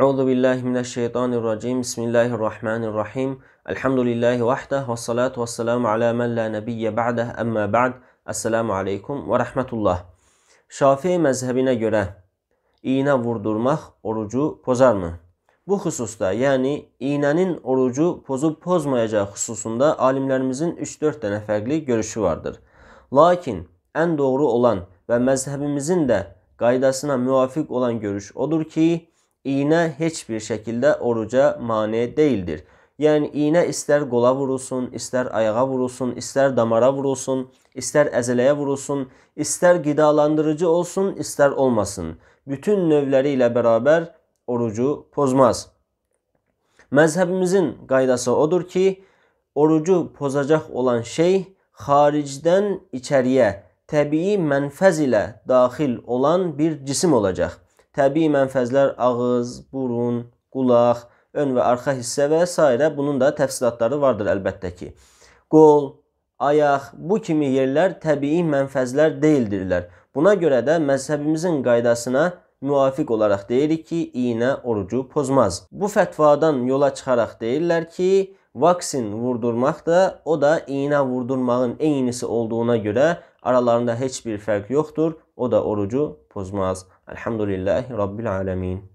Euzu billahi mineşşeytanirracim. Bismillahirrahmanirrahim. Elhamdülillahi vahde ve salatu vesselamu ala men la nebiyye ba'de. Amma ba'd. Esselamu aleyküm ve rahmetullah. Şafii məzhəbinə görə iynə vurdurmaq orucu pozar mı? Bu xüsusda, yəni iynənin orucu pozub pozmayacağı xüsusunda alimlərimizin 3-4 dənə fərqli görüşü vardır. Lakin ən doğru olan və məzhəbimizin də qaydasına müvafiq olan görüş odur ki, iğne hiçbir şekilde oruca mane değildir. Yani iğne ister qola vurulsun, ister ayağa vurulsun, ister damara vurulsun, ister əzələyə vurulsun, ister qidalandırıcı olsun, ister olmasın. Bütün növləri ilə bərabər orucu pozmaz. Məzhəbimizin qaydası odur ki, orucu pozacaq olan şey xaricdən içəriyə təbii mənfəz ilə daxil olan bir cisim olacaq. Təbii mənfəzlər ağız, burun, qulaq, ön və arxa hissə və s. bunun da təfsilatları vardır əlbəttə ki. Qol, ayaq bu kimi yerlər təbii mənfəzlər deyildirlər. Buna görə də məzhəbimizin qaydasına müvafiq olaraq deyirik ki, iynə orucu pozmaz. Bu fətvadan yola çıxaraq deyirlər ki, vaksin vurdurmaq da o da iynə vurdurmağın eynisi olduğuna görə aralarında heç bir fərq yoxdur. O da orucu bozmaz. Elhamdülillahi Rabbil Alemin.